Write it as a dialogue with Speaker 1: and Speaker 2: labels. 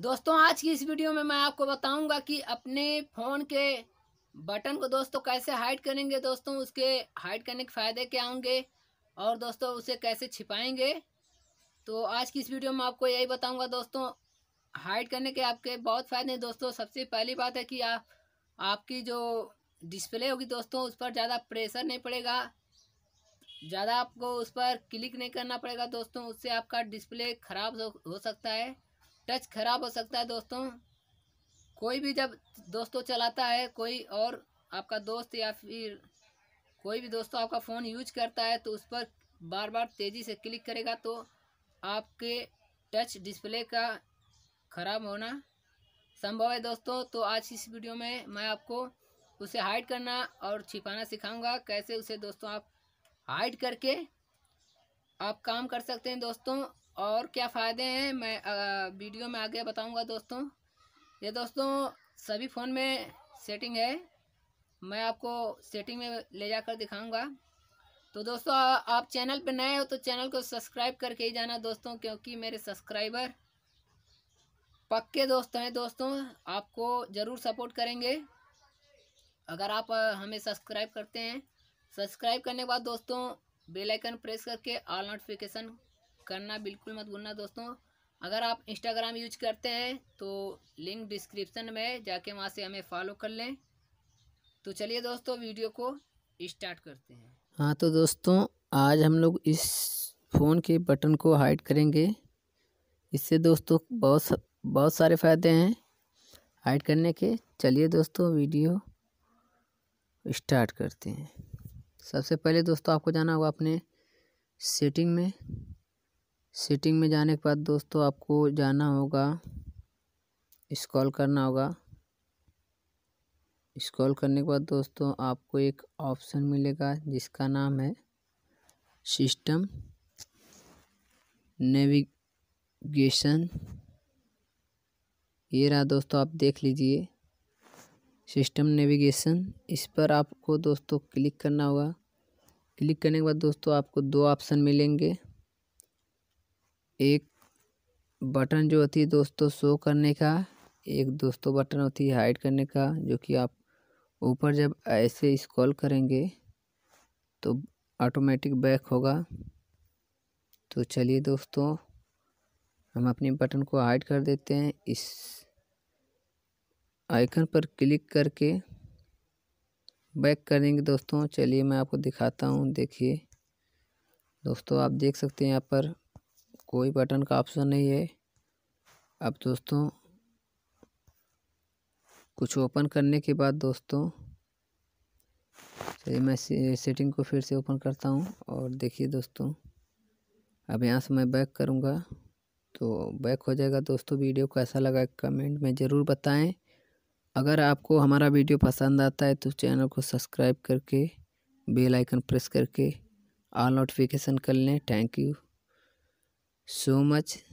Speaker 1: दोस्तों आज की इस वीडियो में मैं आपको बताऊंगा कि अपने फ़ोन के बटन को दोस्तों कैसे हाइड करेंगे दोस्तों उसके हाइड करने के फ़ायदे क्या होंगे और दोस्तों उसे कैसे छिपाएंगे तो आज की इस वीडियो में आपको यही बताऊंगा दोस्तों हाइड करने के आपके बहुत फ़ायदे हैं दोस्तों सबसे पहली बात है कि आप आपकी जो डिस्प्ले होगी दोस्तों उस पर ज़्यादा प्रेशर नहीं पड़ेगा ज़्यादा आपको उस पर क्लिक नहीं करना पड़ेगा दोस्तों उससे आपका डिस्प्ले ख़राब हो सकता है टच खराब हो सकता है दोस्तों कोई भी जब दोस्तों चलाता है कोई और आपका दोस्त या फिर कोई भी दोस्तों आपका फ़ोन यूज करता है तो उस पर बार बार तेज़ी से क्लिक करेगा तो आपके टच डिस्प्ले का ख़राब होना संभव है दोस्तों तो आज इस वीडियो में मैं आपको उसे हाइड करना और छिपाना सिखाऊंगा कैसे उसे दोस्तों आप हाइड करके आप काम कर सकते हैं दोस्तों और क्या फ़ायदे हैं मैं वीडियो में आगे बताऊंगा दोस्तों ये दोस्तों सभी फ़ोन में सेटिंग है मैं आपको सेटिंग में ले जाकर दिखाऊंगा तो दोस्तों आप चैनल पर नए हो तो चैनल को सब्सक्राइब करके ही जाना दोस्तों क्योंकि मेरे सब्सक्राइबर पक्के दोस्त हैं दोस्तों आपको ज़रूर सपोर्ट करेंगे अगर आप हमें सब्सक्राइब करते हैं सब्सक्राइब करने के बाद दोस्तों बेल आइकन प्रेस करके ऑल नोटिफिकेशन करना बिल्कुल मत भूलना दोस्तों अगर आप इंस्टाग्राम यूज करते हैं तो लिंक डिस्क्रिप्शन में जाके वहाँ से हमें फॉलो कर लें तो चलिए दोस्तों वीडियो को स्टार्ट करते हैं
Speaker 2: हाँ तो दोस्तों आज हम लोग इस फ़ोन के बटन को हाइड करेंगे इससे दोस्तों बहुत बहुत सारे फ़ायदे हैं हाइड करने के चलिए दोस्तों वीडियो स्टार्ट करते हैं सबसे पहले दोस्तों आपको जाना होगा अपने सेटिंग में सेटिंग में जाने के बाद दोस्तों आपको जाना होगा स्क्रॉल करना होगा स्क्रॉल करने के बाद दोस्तों आपको एक ऑप्शन मिलेगा जिसका नाम है सिस्टम नेविगेशन ये रहा दोस्तों आप देख लीजिए सिस्टम नेविगेशन इस पर आपको दोस्तों क्लिक करना होगा क्लिक करने के बाद दोस्तों आपको दो ऑप्शन मिलेंगे एक बटन जो होती है दोस्तों शो करने का एक दोस्तों बटन होती है हाइड करने का जो कि आप ऊपर जब ऐसे स्क्रॉल करेंगे तो ऑटोमेटिक बैक होगा तो चलिए दोस्तों हम अपने बटन को हाइड कर देते हैं इस आइकन पर क्लिक करके बैक करेंगे दोस्तों चलिए मैं आपको दिखाता हूँ देखिए दोस्तों आप देख सकते हैं यहाँ पर कोई बटन का ऑप्शन नहीं है अब दोस्तों कुछ ओपन करने के बाद दोस्तों चलिए मैं सेटिंग को फिर से ओपन करता हूँ और देखिए दोस्तों अब यहाँ से मैं बैक करूँगा तो बैक हो जाएगा दोस्तों वीडियो कैसा लगा कमेंट में ज़रूर बताएं अगर आपको हमारा वीडियो पसंद आता है तो चैनल को सब्सक्राइब करके बेल आइकन प्रेस करके ऑल नोटिफिकेशन कर लें थैंक यू so much